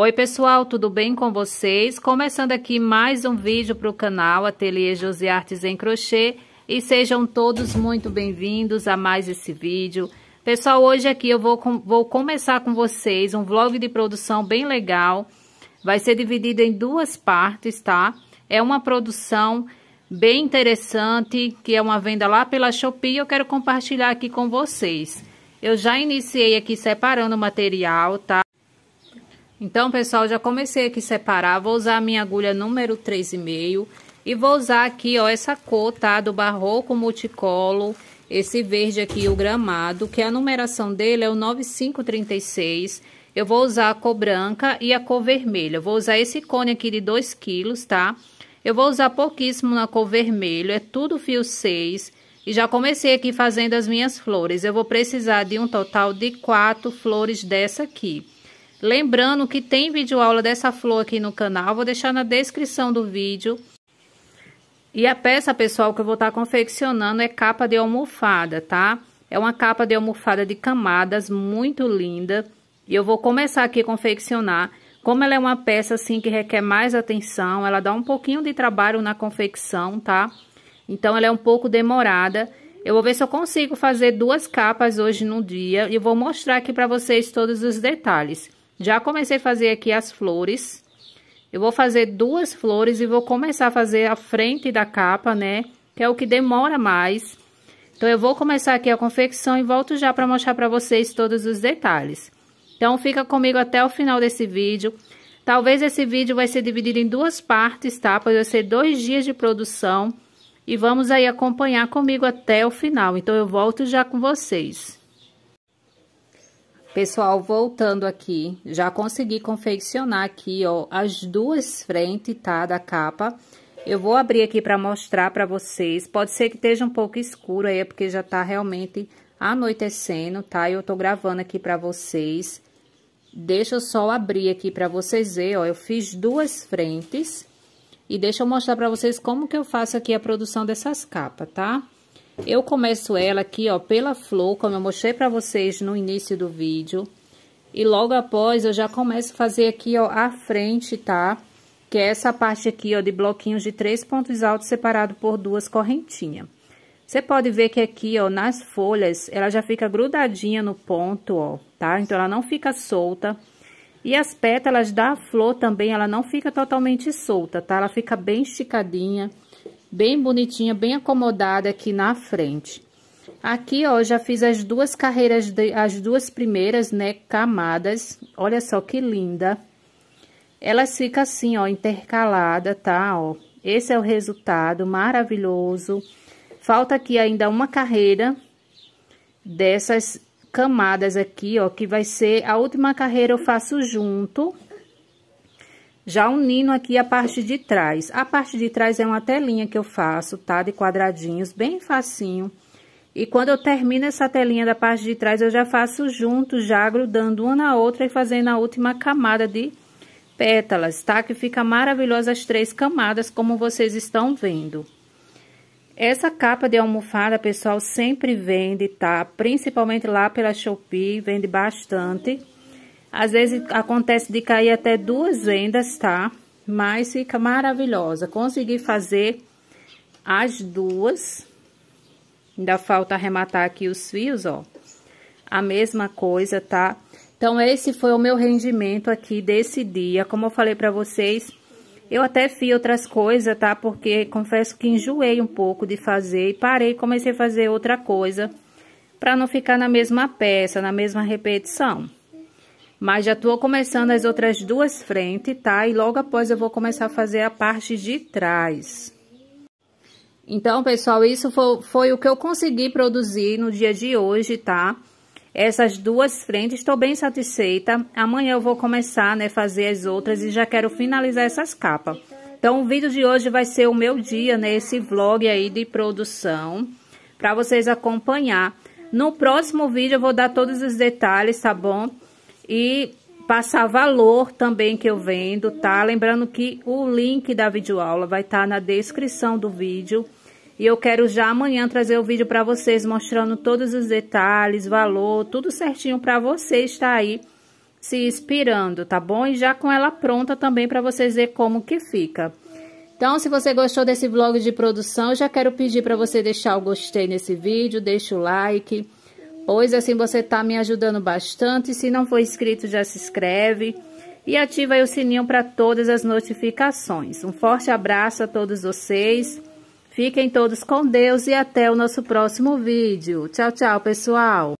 Oi pessoal, tudo bem com vocês? Começando aqui mais um vídeo para o canal Ateliê José Artes em Crochê e sejam todos muito bem-vindos a mais esse vídeo. Pessoal, hoje aqui eu vou, com, vou começar com vocês um vlog de produção bem legal. Vai ser dividido em duas partes, tá? É uma produção bem interessante, que é uma venda lá pela Shopee eu quero compartilhar aqui com vocês. Eu já iniciei aqui separando o material, tá? Então, pessoal, já comecei aqui a separar. Vou usar a minha agulha número 3,5 e vou usar aqui, ó, essa cor, tá? Do Barroco Multicolor, esse verde aqui, o gramado, que a numeração dele é o 9536. Eu vou usar a cor branca e a cor vermelha. vou usar esse cone aqui de 2 quilos, tá? Eu vou usar pouquíssimo na cor vermelho, é tudo fio 6. E já comecei aqui fazendo as minhas flores. Eu vou precisar de um total de quatro flores dessa aqui. Lembrando que tem vídeo aula dessa flor aqui no canal, vou deixar na descrição do vídeo. E a peça, pessoal, que eu vou estar tá confeccionando é capa de almofada, tá? É uma capa de almofada de camadas, muito linda. E eu vou começar aqui a confeccionar. Como ela é uma peça, assim, que requer mais atenção, ela dá um pouquinho de trabalho na confecção, tá? Então, ela é um pouco demorada. Eu vou ver se eu consigo fazer duas capas hoje no dia e vou mostrar aqui para vocês todos os detalhes. Já comecei a fazer aqui as flores. Eu vou fazer duas flores e vou começar a fazer a frente da capa, né? Que é o que demora mais. Então, eu vou começar aqui a confecção e volto já para mostrar para vocês todos os detalhes. Então, fica comigo até o final desse vídeo. Talvez esse vídeo vai ser dividido em duas partes, tá? Pois vai ser dois dias de produção. E vamos aí acompanhar comigo até o final. Então, eu volto já com vocês. Pessoal, voltando aqui, já consegui confeccionar aqui, ó, as duas frentes, tá, da capa. Eu vou abrir aqui para mostrar para vocês. Pode ser que esteja um pouco escuro aí, é porque já tá realmente anoitecendo, tá? Eu tô gravando aqui para vocês. Deixa eu só abrir aqui para vocês verem, ó, eu fiz duas frentes. E deixa eu mostrar para vocês como que eu faço aqui a produção dessas capas, tá? Tá? Eu começo ela aqui, ó, pela flor, como eu mostrei pra vocês no início do vídeo. E logo após, eu já começo a fazer aqui, ó, a frente, tá? Que é essa parte aqui, ó, de bloquinhos de três pontos altos separado por duas correntinhas. Você pode ver que aqui, ó, nas folhas, ela já fica grudadinha no ponto, ó, tá? Então, ela não fica solta. E as pétalas da flor também, ela não fica totalmente solta, tá? Ela fica bem esticadinha bem bonitinha, bem acomodada aqui na frente. Aqui, ó, já fiz as duas carreiras, de, as duas primeiras, né, camadas. Olha só que linda. Elas ficam assim, ó, intercalada, tá, ó. Esse é o resultado maravilhoso. Falta aqui ainda uma carreira dessas camadas aqui, ó, que vai ser a última carreira eu faço junto, já unindo aqui a parte de trás. A parte de trás é uma telinha que eu faço, tá? De quadradinhos, bem facinho. E quando eu termino essa telinha da parte de trás, eu já faço junto, já grudando uma na outra e fazendo a última camada de pétalas, tá? Que fica maravilhosa as três camadas, como vocês estão vendo. Essa capa de almofada, pessoal, sempre vende, tá? Principalmente lá pela Shopee, vende bastante. Às vezes acontece de cair até duas vendas, tá? Mas fica maravilhosa. Consegui fazer as duas. Ainda falta arrematar aqui os fios, ó. A mesma coisa, tá? Então, esse foi o meu rendimento aqui desse dia. Como eu falei pra vocês, eu até fiz outras coisas, tá? Porque confesso que enjoei um pouco de fazer e parei comecei a fazer outra coisa pra não ficar na mesma peça, na mesma repetição. Mas já tô começando as outras duas frentes, tá? E logo após eu vou começar a fazer a parte de trás. Então, pessoal, isso foi, foi o que eu consegui produzir no dia de hoje, tá? Essas duas frentes, estou bem satisfeita. Amanhã eu vou começar, né, fazer as outras e já quero finalizar essas capas. Então, o vídeo de hoje vai ser o meu dia, né? Esse vlog aí de produção, para vocês acompanhar. No próximo vídeo eu vou dar todos os detalhes, tá bom? e passar valor também que eu vendo, tá? Lembrando que o link da videoaula vai estar tá na descrição do vídeo. E eu quero já amanhã trazer o vídeo para vocês mostrando todos os detalhes, valor, tudo certinho para você estar aí se inspirando, tá bom? E já com ela pronta também para vocês ver como que fica. Então, se você gostou desse vlog de produção, já quero pedir para você deixar o gostei nesse vídeo, deixa o like, pois assim você está me ajudando bastante. Se não for inscrito, já se inscreve e ativa o sininho para todas as notificações. Um forte abraço a todos vocês. Fiquem todos com Deus e até o nosso próximo vídeo. Tchau, tchau, pessoal!